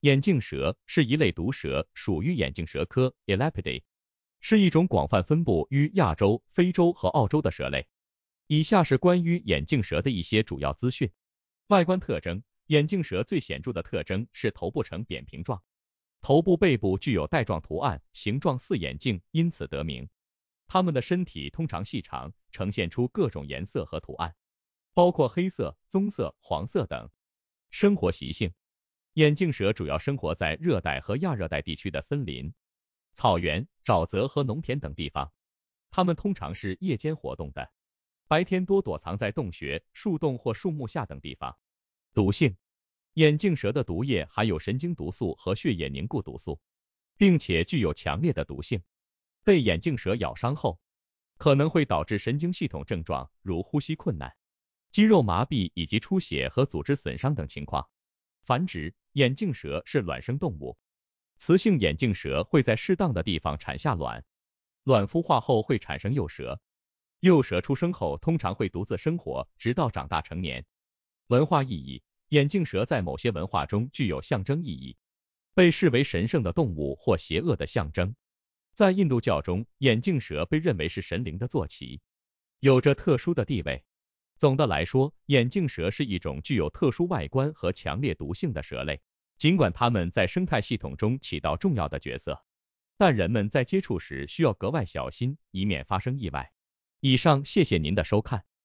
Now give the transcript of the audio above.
眼镜蛇是一类毒蛇，属于眼镜蛇科，elapidae，是一种广泛分布于亚洲、非洲和澳洲的蛇类。以下是关于眼镜蛇的一些主要资讯。外观特征：眼镜蛇最显著的特征是头部呈扁平状，头部背部具有带状图案，形状似眼镜，因此得名。它们的身体通常细长，呈现出各种颜色和图案，包括黑色、棕色、黄色等。生活习性。眼镜蛇主要生活在热带和亚热带地区的森林、草原、沼泽和农田等地方，它们通常是夜间活动的，白天多躲藏在洞穴、树洞或树木下等地方。毒性眼镜蛇的毒液含有神经毒素和血液凝固毒素，并且具有强烈的毒性。被眼镜蛇咬伤后，可能会导致神经系统症状，如呼吸困难、肌肉麻痹以及出血和组织损伤等情况。繁殖眼镜蛇是卵生动物，雌性眼镜蛇会在适当的地方产下卵，卵孵化后会产生幼蛇。幼蛇出生后通常会独自生活，直到长大成年。文化意义眼镜蛇在某些文化中具有象征意义，被视为神圣的动物或邪恶的象征。在印度教中，眼镜蛇被认为是神灵的坐骑，有着特殊的地位。总的来说，眼镜蛇是一种具有特殊外观和强烈毒性的蛇类。尽管它们在生态系统中起到重要的角色，但人们在接触时需要格外小心，以免发生意外。以上，谢谢您的收看。